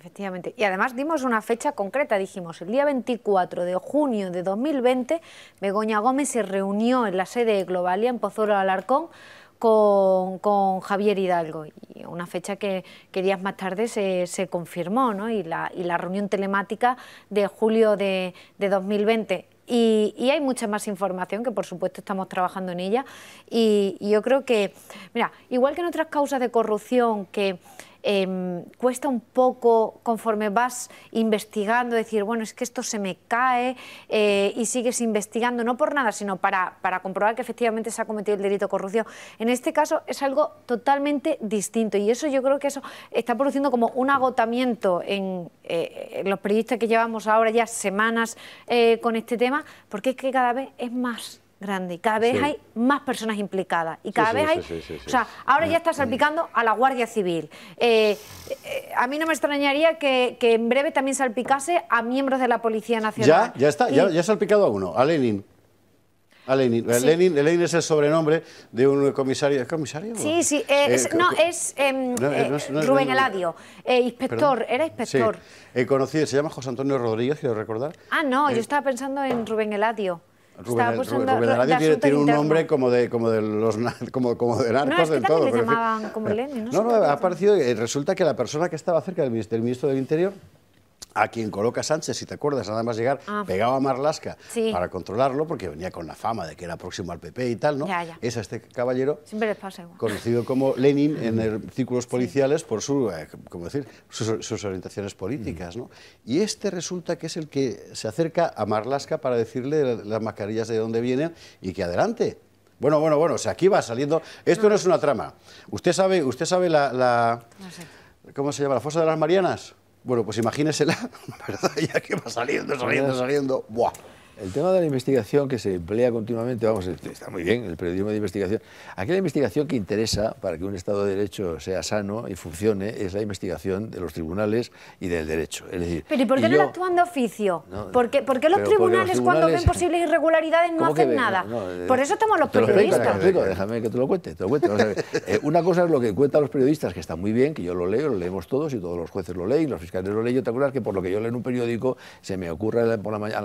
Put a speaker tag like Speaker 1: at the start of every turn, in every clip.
Speaker 1: Efectivamente. Y además dimos una fecha concreta, dijimos, el día 24 de junio de 2020, Begoña Gómez se reunió en la sede de Globalia, en Pozuelo Alarcón, con, con, Javier Hidalgo, y una fecha que, días más tarde se, confirmó, ¿no? y, la, y la reunión telemática de julio de, 2020. Y, y, hay mucha más información que por supuesto estamos trabajando en ella y yo creo que, mira, igual que en otras causas de corrupción que Em, cuesta un poco conforme vas investigando decir, bueno, es que esto se me cae eh, y sigues investigando, no por nada, sino para, para comprobar que efectivamente se ha cometido el delito de corrupción. En este caso es algo totalmente distinto y eso yo creo que eso está produciendo como un agotamiento en, eh, en los periodistas que llevamos ahora ya semanas eh, con este tema, porque es que cada vez es más grande cada vez hay más personas implicadas y cada vez hay... o sea, ahora ya está salpicando a la Guardia Civil. Eh, eh, a mí no me extrañaría que, en breve también salpicase a miembros de la Policía Nacional. Ya,
Speaker 2: está, ya, ha salpicado a uno, a Lenin. A Lenin. Lenin. es el sobrenombre de un comisario. ¿Es comisario? Sí, sí. es, no,
Speaker 1: es, Rubén Eladio, eh, inspector, era inspector.
Speaker 2: Sí, conocido, se llama José Antonio Rodríguez, quiero recordar.
Speaker 1: Ah, no, yo estaba pensando en Rubén Eladio. Rubén, tiene, un nombre
Speaker 2: como de, como de los como, de narcos no, del todo. Le llamaban no, no, ha aparecido, eh, resulta que la persona que estaba cerca del, ministro del Interior a quien coloca Sánchez, si te acuerdas, nada más llegar, ah. pegaba a Marlasca para controlarlo, porque venía con la fama de que era próximo al PP y tal, ¿no? Es a este caballero, conocido como Lenin en círculos policiales por su, eh, decir? Sus, orientaciones políticas, mm. ¿no? Y este resulta que es el que se acerca a Marlasca para decirle las mascarillas de dónde vienen y que adelante, bueno, bueno, bueno, o sea, aquí va saliendo. Esto no, es una trama. Usted sabe, usted sabe la. ¿Cómo se llama? ¿La fosa de las Marianas? Bueno, pues imagínesela, ¿verdad? Ya que va saliendo, saliendo, pues,
Speaker 3: saliendo. Buah el tema de la investigación que se emplea continuamente, vamos, este, está muy bien el periodismo de investigación. Aquí investigación que interesa para que un Estado de Derecho sea sano y funcione es la investigación de los tribunales y del derecho. pero ¿y por qué no actúan
Speaker 1: de oficio? ¿Por, qué, los, tribunales, cuando ven posibles irregularidades no hacen nada? por eso estamos los periodistas.
Speaker 3: déjame que te lo cuente. Eh, una cosa es lo que cuentan los periodistas, que está muy bien, que yo lo leo, lo leemos todos y todos los jueces lo leen, los fiscales lo leen. Yo te cosa que por lo que yo leo en un periódico se me ocurre a la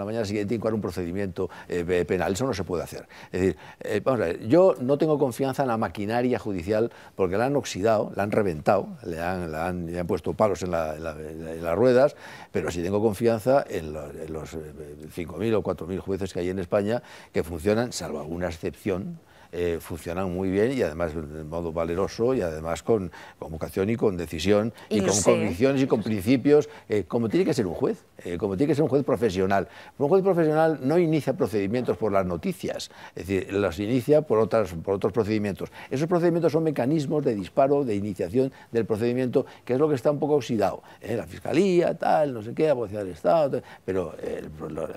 Speaker 3: mañana siguiente incoar un procedimiento eh, penal. Eso no se puede hacer. Es decir, eh, vamos a ver, yo no tengo confianza en la maquinaria judicial porque la han oxidado, la han reventado, le han, puesto palos en, las ruedas, pero sí tengo confianza en los, en los 5.000 eh, o 4.000 jueces que hay en España que funcionan, salvo alguna excepción. Eh, funcionan muy bien y además de modo valeroso y además con, con vocación y con decisión y, con ¿eh? convicciones y con principios, eh, como tiene que ser un juez, como tiene que ser un juez profesional. Un juez profesional no inicia procedimientos por las noticias, es decir, los inicia por, otras, por otros procedimientos. Esos procedimientos son mecanismos de disparo, de iniciación del procedimiento, que es lo que está un poco oxidado. La fiscalía, tal, no sé qué, Policía del Estado, pero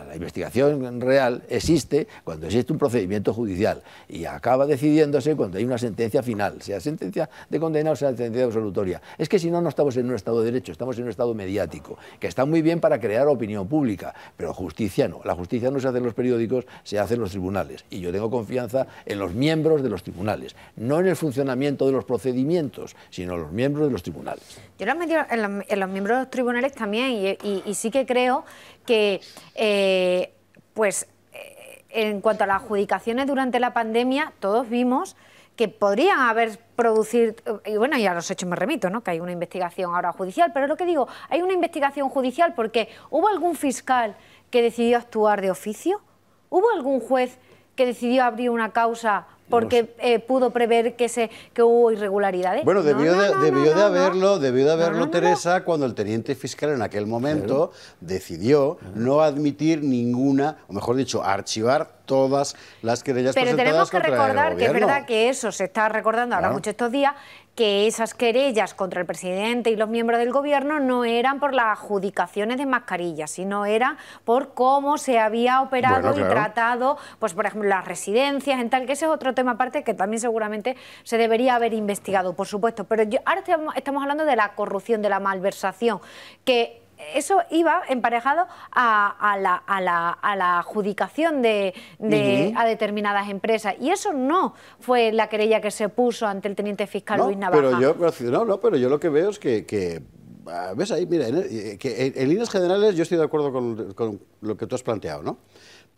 Speaker 3: la investigación real existe cuando existe un procedimiento judicial y acaba decidiéndose cuando hay una sentencia final, sea sentencia de condena o sea sentencia absolutoria. Es que si no, no estamos en un Estado de Derecho, estamos en un Estado mediático, que está muy bien para crear opinión pública, pero justicia no. La justicia no se hace en los periódicos, se hace en los tribunales. Y yo tengo confianza en los miembros de los tribunales, no en el funcionamiento de los procedimientos, sino en los miembros de los tribunales.
Speaker 1: Yo lo he metido en los, miembros de los tribunales también y, sí que creo que... Eh, pues en cuanto a las adjudicaciones durante la pandemia, todos vimos que podrían haber producido, y bueno, ya los hechos me remito, ¿no? que hay una investigación ahora judicial, pero lo que digo, hay una investigación judicial porque ¿hubo algún fiscal que decidió actuar de oficio? ¿Hubo algún juez que decidió abrir una causa porque eh, pudo prever que se que hubo irregularidades. Bueno, debió,
Speaker 2: de, debió de haberlo, debió de haberlo Teresa cuando el teniente fiscal en aquel momento decidió no admitir ninguna, o mejor dicho, archivar todas las querellas Pero tenemos que recordar que es verdad
Speaker 1: que eso se está recordando ahora mucho estos días, que esas querellas contra el presidente y los miembros del gobierno no eran por las adjudicaciones de mascarillas, sino eran por cómo se había operado y tratado, pues por ejemplo, las residencias, en tal, que ese es otro tema aparte que también seguramente se debería haber investigado, por supuesto. Pero ahora estamos hablando de la corrupción, de la malversación, que eso iba emparejado a, la, adjudicación de, a determinadas empresas. Y eso no fue la querella que se puso ante el teniente fiscal Luis Navarro. Pero
Speaker 2: yo, no, pero yo lo que veo es que, ah, ves ahí, mira, eh, en, líneas generales yo estoy de acuerdo con lo que tú has planteado, ¿no?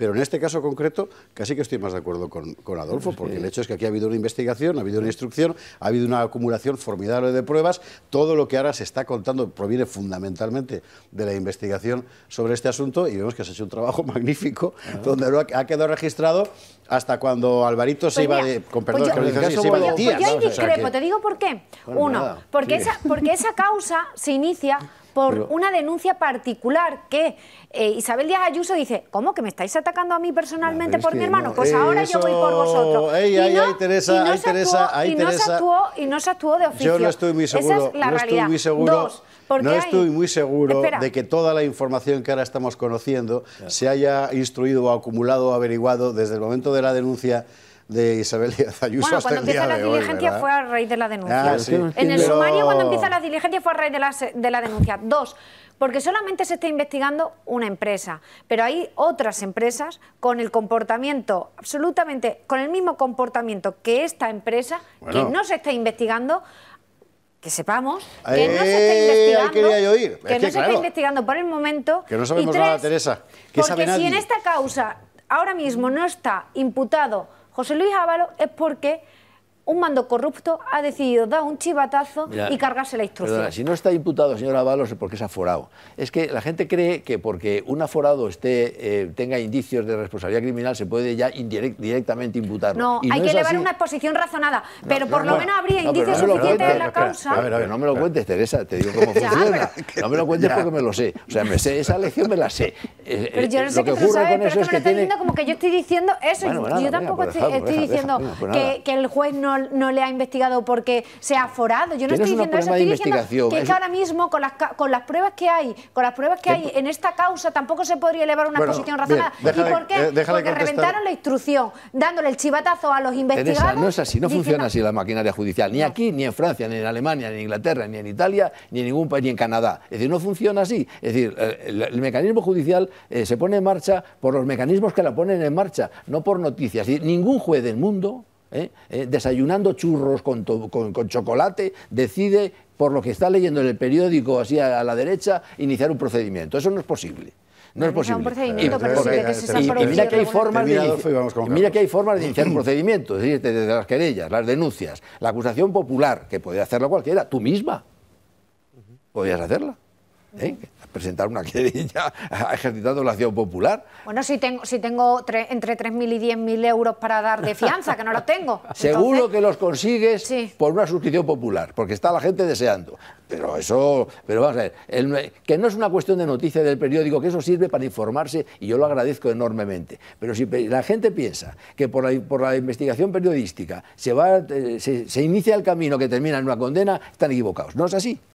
Speaker 2: Pero en este caso concreto casi que estoy más de acuerdo con, Adolfo, pues porque el hecho es que aquí ha habido una investigación, ha habido una instrucción, ha habido una acumulación formidable de pruebas, todo lo que ahora se está contando proviene fundamentalmente de la investigación sobre este asunto y vemos que se ha hecho un trabajo magnífico, donde lo ha, quedado registrado hasta cuando Alvarito se pues iba de, con perdón, pues yo, te
Speaker 1: digo por qué. Uno, porque esa causa se inicia por una denuncia particular que eh, Isabel Díaz Ayuso dice, ¿cómo que me estáis atacando a mí personalmente por mi hermano? Pues ahora yo voy por vosotros.
Speaker 2: y no, Teresa, actuó,
Speaker 1: no se actuó de oficio. Yo no estoy muy seguro. no estoy muy
Speaker 2: seguro. de que toda la información que ahora estamos conociendo se haya instruido, acumulado, o averiguado desde el momento de la denuncia de Isabel Díaz Ayuso cuando empieza la diligencia fue
Speaker 1: a raíz de la denuncia. Ah, en el sumario, cuando empieza la diligencia fue a raíz de la, de la denuncia. Dos, porque solamente se está investigando una empresa, pero hay otras empresas con el comportamiento absolutamente, con el mismo comportamiento que esta empresa, que no se está investigando. Que sepamos que no se está investigando. Que no se está investigando por el momento. Que no sabemos y nada, Teresa.
Speaker 2: porque si en esta
Speaker 1: causa ahora mismo no está imputado José Luis Ábalos es porque un mando corrupto ha decidido dar un chivatazo y cargarse la instrucción. si
Speaker 3: no está imputado, señora Avalos, es porque es aforado. Es que la gente cree que porque un aforado esté, eh, tenga indicios de responsabilidad criminal se puede ya directamente imputar. No, hay que elevar una
Speaker 1: exposición razonada, pero por lo menos habría indicios suficientes de la causa. A ver,
Speaker 3: a ver, no me lo cuentes, Teresa, te digo cómo funciona. no me lo cuentes porque me lo sé. O sea, me sé, esa lección me la sé. Eh, pero yo eh, no sé qué te tú sabes, pero es que me lo estás diciendo
Speaker 1: como que yo estoy diciendo eso. yo tampoco estoy, diciendo que el juez no no le ha investigado porque se ha forado. Yo no estoy diciendo eso, estoy diciendo que, es... ¿eh? que ahora mismo con las, con las pruebas que hay, con las pruebas que hay en esta causa tampoco se podría elevar una posición razonada. ¿Y por qué? Eh, porque reventaron la instrucción, dándole el chivatazo a los investigados. no es
Speaker 3: así, no funciona así la maquinaria judicial, ni aquí, ni en Francia, ni en Alemania, ni en Inglaterra, ni en Italia, ni en ningún país, ni en Canadá. Es decir, no funciona así. Es decir, eh, el, mecanismo judicial se pone en marcha por los mecanismos que la ponen en marcha, no por noticias. ningún juez del mundo ¿eh? Eh, desayunando churros con, chocolate, decide, por lo que está leyendo en el periódico, así a, la derecha, iniciar un procedimiento. Eso no es posible. No es pues
Speaker 1: posible. Eh, mira que
Speaker 3: hay formas de, iniciar un procedimiento, desde las querellas, las denuncias, la acusación popular, que puede hacerlo cualquiera, tú misma. Podías hacerla. ¿Eh? presentar una querella ejercitando la acción popular.
Speaker 1: Bueno, si tengo, si tengo entre 3.000 y 10.000 euros para dar de fianza, que no lo tengo. Seguro
Speaker 3: que los consigues por una suscripción popular, porque está la gente deseando. Pero eso, pero vamos a ver, que no es una cuestión de noticia del periódico, que eso sirve para informarse y yo lo agradezco enormemente. Pero si la gente piensa que por la, investigación periodística se, va, eh, se inicia el camino que termina en una condena, están equivocados. No es así.